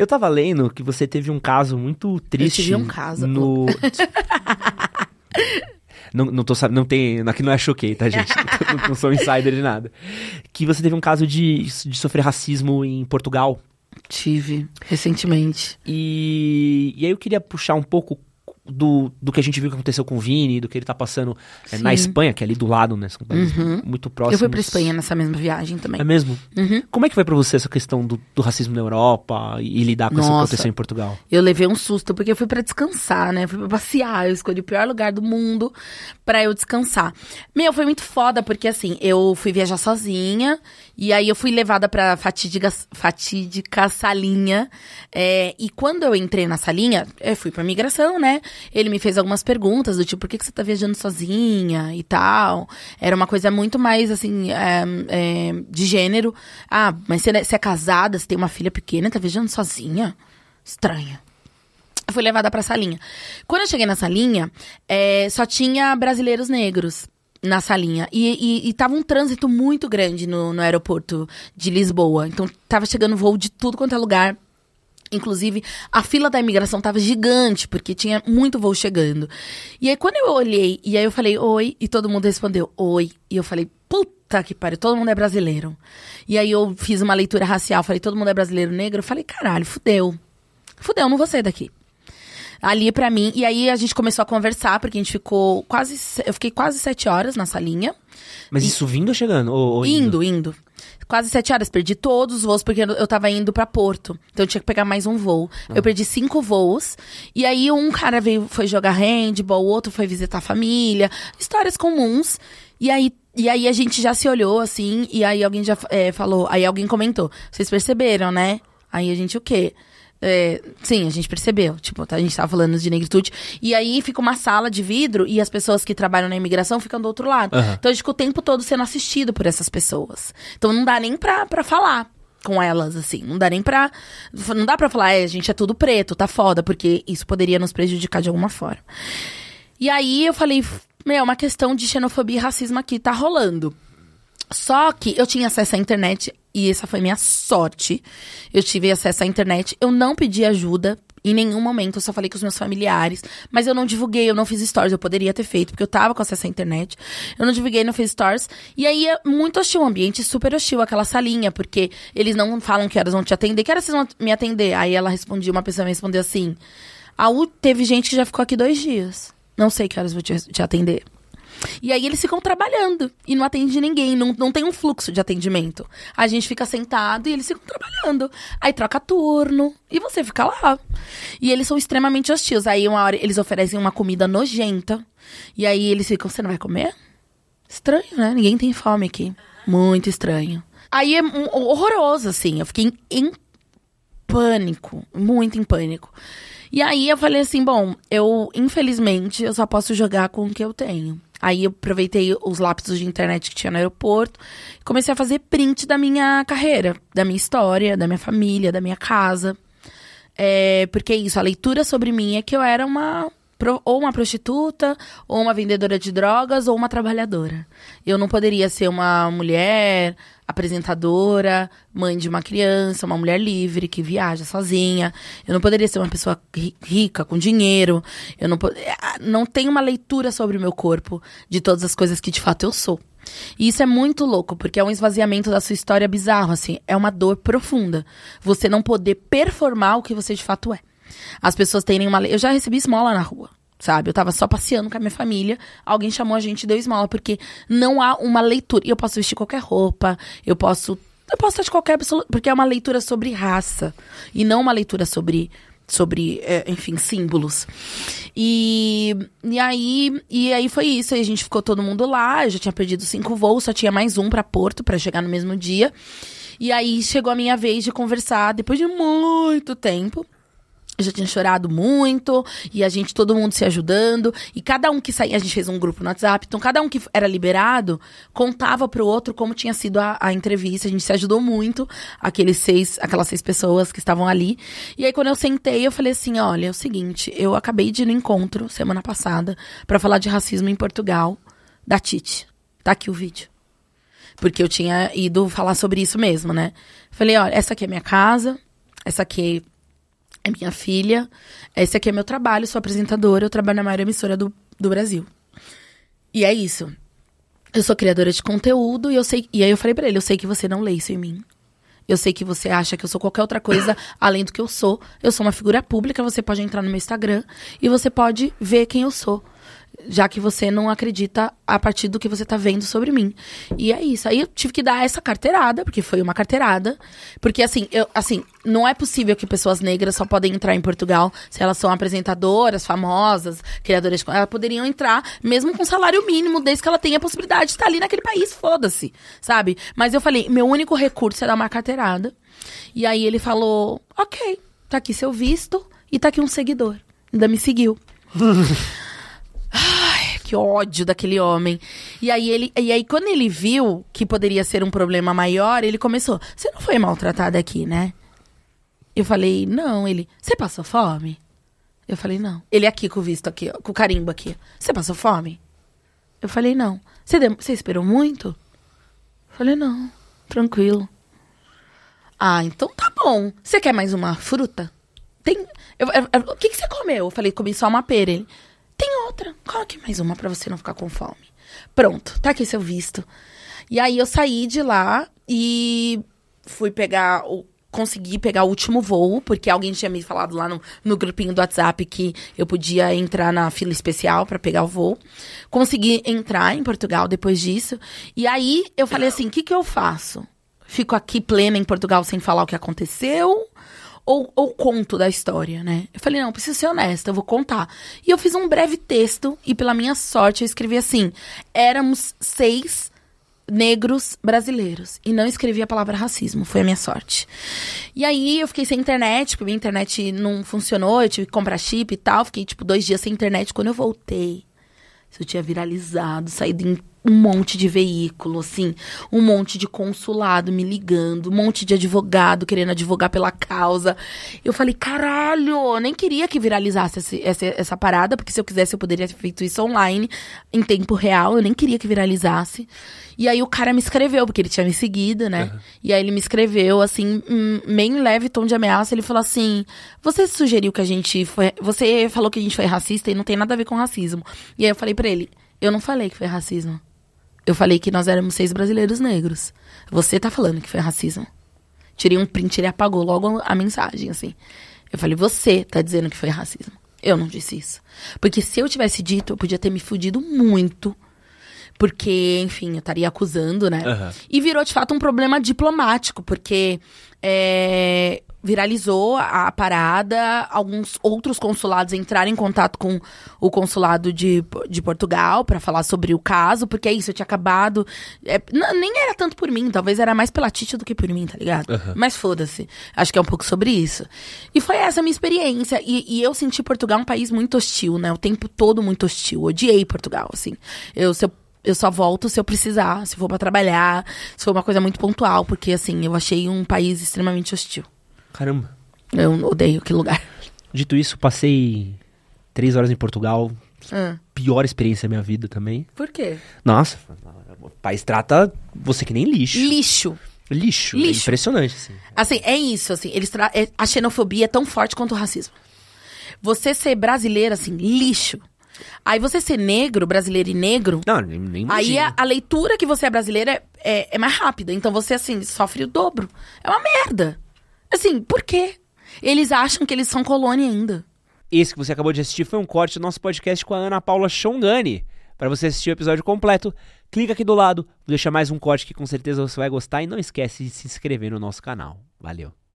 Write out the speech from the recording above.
Eu tava lendo que você teve um caso muito triste. Eu tive um caso. No... não, não tô sabendo, não tem. Aqui não é choquei, tá, gente? não, não sou insider de nada. Que você teve um caso de, de sofrer racismo em Portugal. Tive, recentemente. E, e aí eu queria puxar um pouco do, do que a gente viu que aconteceu com o Vini, do que ele tá passando é, na Espanha, que é ali do lado, né? São países uhum. muito próximos. Eu fui pra Espanha nessa mesma viagem também. É mesmo? Uhum. Como é que foi para você essa questão do, do, racismo na Europa e, e lidar com Nossa, isso que aconteceu em Portugal? Eu levei um susto, porque eu fui para descansar, né? fui pra passear, eu escolhi o pior lugar do mundo para eu descansar. Meu, foi muito foda, porque assim, eu fui viajar sozinha, e aí eu fui levada pra fatídica, fatídica salinha. É, e quando eu entrei na salinha, eu fui pra migração, né? Ele me fez algumas perguntas do tipo, por que, que você tá viajando sozinha e tal. Era uma coisa muito mais, assim, é, é, de gênero. Ah, mas você, né, você é casada, você tem uma filha pequena, tá viajando sozinha? Estranha. Eu fui levada pra salinha. Quando eu cheguei na salinha, é, só tinha brasileiros negros na salinha. E, e, e, tava um trânsito muito grande no, no aeroporto de Lisboa. Então tava chegando voo de tudo quanto é lugar. Inclusive, a fila da imigração tava gigante, porque tinha muito voo chegando. E aí, quando eu olhei, e aí eu falei, oi, e todo mundo respondeu, oi. E eu falei, puta que pariu, todo mundo é brasileiro. E aí eu fiz uma leitura racial, falei, todo mundo é brasileiro negro. Eu falei, caralho, fudeu. Fudeu, não vou sair daqui. Ali pra mim, e aí a gente começou a conversar, porque a gente ficou quase. Eu fiquei quase sete horas na salinha. Mas e, isso vindo ou chegando? Ou, ou indo, indo. indo quase sete horas. Perdi todos os voos, porque eu tava indo para Porto. Então eu tinha que pegar mais um voo. Ah. Eu perdi cinco voos. E aí um cara veio, foi jogar handball, o outro foi visitar a família. Histórias comuns. E aí e aí a gente já se olhou, assim, e aí alguém já é, falou, aí alguém comentou, vocês perceberam, né? Aí a gente o quê? É, sim, a gente percebeu. Tipo, tá, a gente tava falando de negritude. E aí fica uma sala de vidro e as pessoas que trabalham na imigração ficam do outro lado. Uhum. Então a gente fica o tempo todo sendo assistido por essas pessoas. Então não dá nem pra, pra falar com elas, assim. Não dá nem pra. Não dá pra falar, é, a gente é tudo preto, tá foda, porque isso poderia nos prejudicar de alguma forma. E aí eu falei, meu, é uma questão de xenofobia e racismo aqui tá rolando. Só que eu tinha acesso à internet e essa foi minha sorte. Eu tive acesso à internet. Eu não pedi ajuda em nenhum momento. Eu só falei com os meus familiares. Mas eu não divulguei, eu não fiz stories. Eu poderia ter feito, porque eu tava com acesso à internet. Eu não divulguei, não fiz stories. E aí é muito hostil o ambiente, super hostil aquela salinha, porque eles não falam que horas vão te atender. Que horas vocês vão me atender? Aí ela respondia, uma pessoa me respondeu assim: teve gente que já ficou aqui dois dias. Não sei que horas vou te, te atender. E aí eles ficam trabalhando e não atende ninguém, não, não tem um fluxo de atendimento. A gente fica sentado e eles ficam trabalhando. Aí troca turno e você fica lá. E eles são extremamente hostis. Aí uma hora eles oferecem uma comida nojenta. E aí eles ficam, você não vai comer? Estranho, né? Ninguém tem fome aqui. Muito estranho. Aí é horroroso, assim. Eu fiquei em pânico, muito em pânico. E aí eu falei assim, bom, eu infelizmente eu só posso jogar com o que eu tenho. Aí eu aproveitei os lápis de internet que tinha no aeroporto e comecei a fazer print da minha carreira, da minha história, da minha família, da minha casa. É, porque é isso, a leitura sobre mim é que eu era uma ou uma prostituta, ou uma vendedora de drogas, ou uma trabalhadora. Eu não poderia ser uma mulher, apresentadora, mãe de uma criança, uma mulher livre que viaja sozinha. Eu não poderia ser uma pessoa rica, com dinheiro. Eu não, ah, não tenho uma leitura sobre o meu corpo de todas as coisas que de fato eu sou. E isso é muito louco, porque é um esvaziamento da sua história bizarro, assim. É uma dor profunda. Você não poder performar o que você de fato é. As pessoas têm uma. Eu já recebi esmola na rua sabe? Eu tava só passeando com a minha família, alguém chamou a gente e deu esmola, porque não há uma leitura. E eu posso vestir qualquer roupa, eu posso. Eu posso estar de qualquer pessoa, porque é uma leitura sobre raça e não uma leitura sobre. Sobre, é, enfim, símbolos. E, e aí e aí foi isso. Aí a gente ficou todo mundo lá. Eu já tinha perdido cinco voos, só tinha mais um para Porto para chegar no mesmo dia. E aí chegou a minha vez de conversar depois de muito tempo. Eu já tinha chorado muito, e a gente, todo mundo se ajudando. E cada um que saía, a gente fez um grupo no WhatsApp, então cada um que era liberado contava pro outro como tinha sido a, a entrevista. A gente se ajudou muito, aqueles seis, aquelas seis pessoas que estavam ali. E aí, quando eu sentei, eu falei assim: olha, é o seguinte, eu acabei de ir no encontro semana passada para falar de racismo em Portugal da Tite. Tá aqui o vídeo. Porque eu tinha ido falar sobre isso mesmo, né? Falei, olha, essa aqui é minha casa, essa aqui é minha filha. Esse aqui é meu trabalho, sou apresentadora, eu trabalho na maior emissora do, do Brasil. E é isso. Eu sou criadora de conteúdo e eu sei. E aí eu falei para ele, eu sei que você não lê isso em mim. Eu sei que você acha que eu sou qualquer outra coisa além do que eu sou. Eu sou uma figura pública, você pode entrar no meu Instagram e você pode ver quem eu sou já que você não acredita a partir do que você tá vendo sobre mim. E é isso. Aí eu tive que dar essa carteirada, porque foi uma carteirada. Porque assim, eu, assim, não é possível que pessoas negras só podem entrar em Portugal se elas são apresentadoras, famosas, criadoras de... Elas poderiam entrar mesmo com salário mínimo, desde que ela tenha a possibilidade de estar ali naquele país, foda-se, sabe? Mas eu falei, meu único recurso é dar uma carteirada. E aí ele falou, ok, tá aqui seu visto e tá aqui um seguidor. Ainda me seguiu. que ódio daquele homem. E aí ele, e aí quando ele viu que poderia ser um problema maior, ele começou: "Você não foi maltratada aqui, né?" Eu falei: "Não". Ele: "Você passou fome?" Eu falei: "Não". Ele aqui com o visto aqui, ó, com o carimbo aqui. "Você passou fome?" Eu falei: "Não". "Você você esperou muito?" Eu falei: "Não, tranquilo". Ah, então tá bom. Você quer mais uma fruta? Tem. o que, que você comeu? Eu falei, comi só uma pera. Ele, tem outra. Coloque mais uma para você não ficar com fome. Pronto, tá aqui seu visto. E aí eu saí de lá e fui pegar o consegui pegar o último voo, porque alguém tinha me falado lá no, no grupinho do WhatsApp que eu podia entrar na fila especial para pegar o voo. Consegui entrar em Portugal depois disso. E aí eu falei assim: o que, que eu faço? Fico aqui plena em Portugal sem falar o que aconteceu? ou, ou conto da história, né? Eu falei, não, preciso ser honesta, eu vou contar. E eu fiz um breve texto, e pela minha sorte, eu escrevi assim: éramos seis negros brasileiros. E não escrevi a palavra racismo, foi a minha sorte. E aí eu fiquei sem internet, porque minha internet não funcionou, eu tive que comprar chip e tal. Fiquei, tipo, dois dias sem internet. Quando eu voltei, isso tinha viralizado, saído em um monte de veículo, assim, um monte de consulado me ligando, um monte de advogado querendo advogar pela causa. Eu falei, caralho, nem queria que viralizasse essa, essa, essa parada, porque se eu quisesse eu poderia ter feito isso online, em tempo real, eu nem queria que viralizasse. E aí o cara me escreveu, porque ele tinha me seguido, né? Uhum. E aí ele me escreveu, assim, hum, meio em leve tom de ameaça. Ele falou assim: Você sugeriu que a gente foi. Você falou que a gente foi racista e não tem nada a ver com racismo. E aí eu falei para ele: Eu não falei que foi racismo eu falei que nós éramos seis brasileiros negros. Você tá falando que foi racismo. Tirei um print, ele apagou logo a mensagem, assim. Eu falei, você tá dizendo que foi racismo. Eu não disse isso. Porque se eu tivesse dito, eu podia ter me fudido muito. Porque, enfim, eu estaria acusando, né? Uhum. E virou, de fato, um problema diplomático, porque é, viralizou a parada, alguns outros consulados entraram em contato com o consulado de, de Portugal para falar sobre o caso, porque é isso, eu tinha acabado. É, nem era tanto por mim, talvez era mais pela Tite do que por mim, tá ligado? Uhum. Mas foda-se. Acho que é um pouco sobre isso. E foi essa a minha experiência. E, e, eu senti Portugal um país muito hostil, né? O tempo todo muito hostil. Odiei Portugal, assim. Eu, se eu eu só volto se eu precisar, se for para trabalhar, se for uma coisa muito pontual, porque assim, eu achei um país extremamente hostil. Caramba. Eu odeio que lugar. Dito isso, passei três horas em Portugal. Ah. Pior experiência da minha vida também. Por quê? Nossa, o país trata você que nem lixo. Lixo. Lixo. É lixo. É impressionante, assim. Assim, é isso, assim. Eles tra... É, a xenofobia é tão forte quanto o racismo. Você ser brasileiro, assim, lixo. Aí você ser negro, brasileiro e negro. Não, nem, nem Aí a, a, leitura que você é brasileira é, é, é mais rápida. Então você, assim, sofre o dobro. É uma merda. Assim, por quê? Eles acham que eles são colônia ainda. Esse que você acabou de assistir foi um corte do nosso podcast com a Ana Paula Shongani. Para você assistir o episódio completo, clica aqui do lado, vou deixar mais um corte que com certeza você vai gostar e não esquece de se inscrever no nosso canal. Valeu!